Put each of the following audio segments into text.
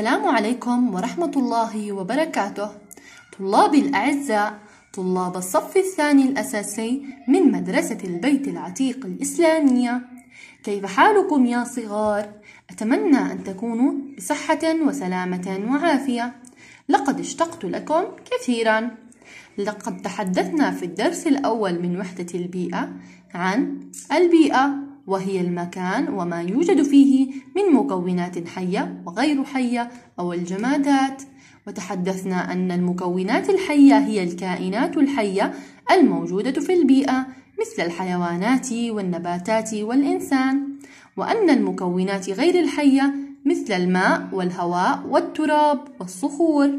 السلام عليكم ورحمة الله وبركاته طلابي الأعزاء طلاب الصف الثاني الأساسي من مدرسة البيت العتيق الإسلامية كيف حالكم يا صغار؟ أتمنى أن تكونوا بصحة وسلامة وعافية لقد اشتقت لكم كثيرا لقد تحدثنا في الدرس الأول من وحدة البيئة عن البيئة وهي المكان وما يوجد فيه من مكونات حية وغير حية أو الجمادات وتحدثنا أن المكونات الحية هي الكائنات الحية الموجودة في البيئة مثل الحيوانات والنباتات والإنسان وأن المكونات غير الحية مثل الماء والهواء والتراب والصخور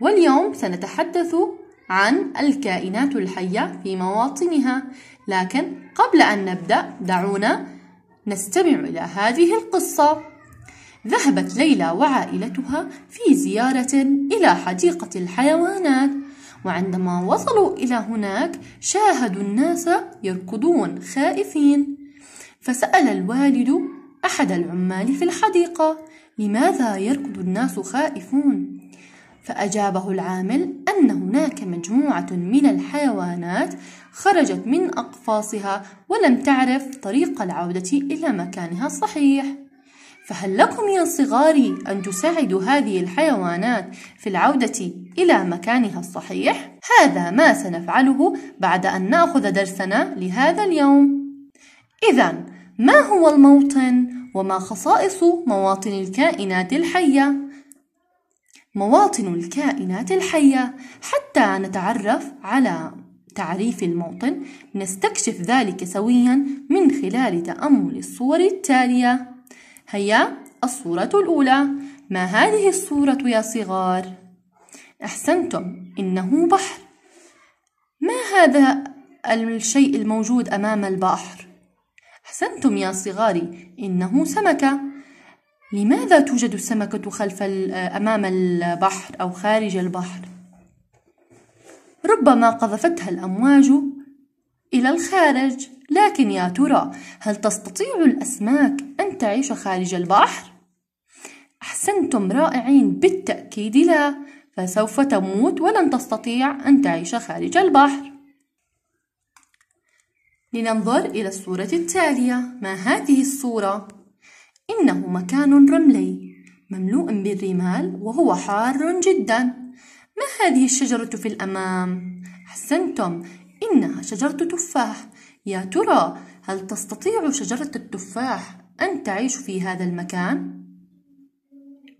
واليوم سنتحدث عن الكائنات الحية في مواطنها لكن قبل أن نبدأ دعونا نستمع إلى هذه القصة ذهبت ليلى وعائلتها في زيارة إلى حديقة الحيوانات وعندما وصلوا إلى هناك شاهدوا الناس يركضون خائفين فسأل الوالد أحد العمال في الحديقة لماذا يركض الناس خائفون؟ فأجابه العامل أن هناك مجموعة من الحيوانات خرجت من أقفاصها ولم تعرف طريق العودة إلى مكانها الصحيح فهل لكم يا صغاري أن تساعدوا هذه الحيوانات في العودة إلى مكانها الصحيح؟ هذا ما سنفعله بعد أن نأخذ درسنا لهذا اليوم إذا ما هو الموطن؟ وما خصائص مواطن الكائنات الحيه مواطن الكائنات الحية حتى نتعرف على تعريف الموطن نستكشف ذلك سويا من خلال تأمل الصور التالية هيا الصورة الأولى ما هذه الصورة يا صغار؟ أحسنتم إنه بحر ما هذا الشيء الموجود أمام البحر؟ أحسنتم يا صغاري إنه سمكة لماذا توجد السمكة خلف آه، أمام البحر أو خارج البحر؟ ربما قذفتها الأمواج إلى الخارج، لكن يا ترى هل تستطيع الأسماك أن تعيش خارج البحر؟ أحسنتم رائعين بالتأكيد لا، فسوف تموت ولن تستطيع أن تعيش خارج البحر. لننظر إلى الصورة التالية، ما هذه الصورة؟ إنه مكان رملي مملوء بالرمال وهو حار جدا ما هذه الشجرة في الأمام؟ أحسنتم إنها شجرة تفاح يا ترى هل تستطيع شجرة التفاح أن تعيش في هذا المكان؟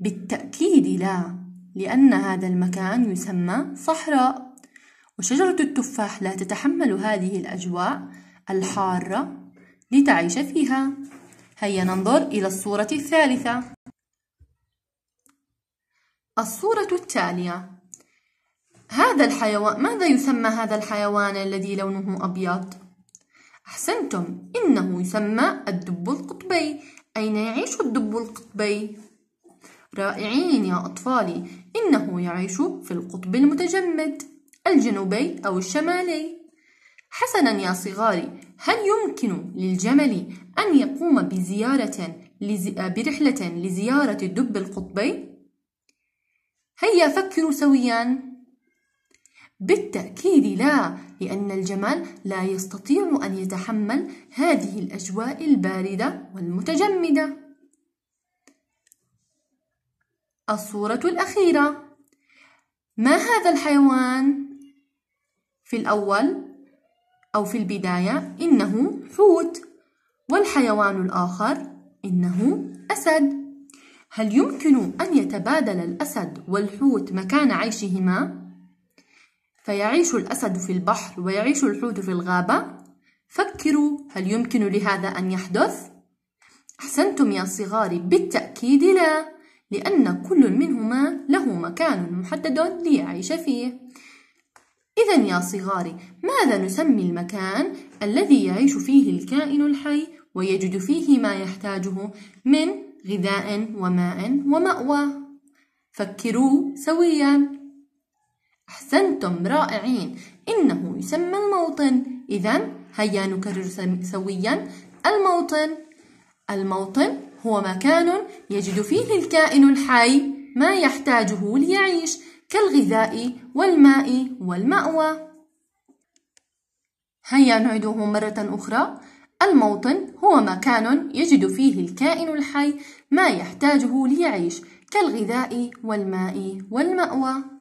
بالتأكيد لا لأن هذا المكان يسمى صحراء وشجرة التفاح لا تتحمل هذه الأجواء الحارة لتعيش فيها هيا ننظر إلى الصورة الثالثة الصورة التالية هذا الحيوان ماذا يسمى هذا الحيوان الذي لونه أبيض؟ أحسنتم إنه يسمى الدب القطبي أين يعيش الدب القطبي؟ رائعين يا أطفالي إنه يعيش في القطب المتجمد الجنوبي أو الشمالي حسنا يا صغاري هل يمكن للجمل أن يقوم بزيارة آه، برحلة لزيارة الدب القطبي؟ هيا فكروا سويا بالتأكيد لا لأن الجمل لا يستطيع أن يتحمل هذه الأجواء الباردة والمتجمدة الصورة الأخيرة ما هذا الحيوان؟ في الأول أو في البداية إنه حوت والحيوان الآخر إنه أسد هل يمكن أن يتبادل الأسد والحوت مكان عيشهما؟ فيعيش الأسد في البحر ويعيش الحوت في الغابة؟ فكروا هل يمكن لهذا أن يحدث؟ أحسنتم يا صغاري بالتأكيد لا لأن كل منهما له مكان محدد ليعيش فيه إذا يا صغاري ماذا نسمي المكان الذي يعيش فيه الكائن الحي ويجد فيه ما يحتاجه من غذاء وماء ومأوى فكروا سويا أحسنتم رائعين إنه يسمى الموطن إذا هيا نكرر سويا الموطن الموطن هو مكان يجد فيه الكائن الحي ما يحتاجه ليعيش كالغذاء والماء والمأوى هيا نعيده مرة أخرى الموطن هو مكان يجد فيه الكائن الحي ما يحتاجه ليعيش كالغذاء والماء والمأوى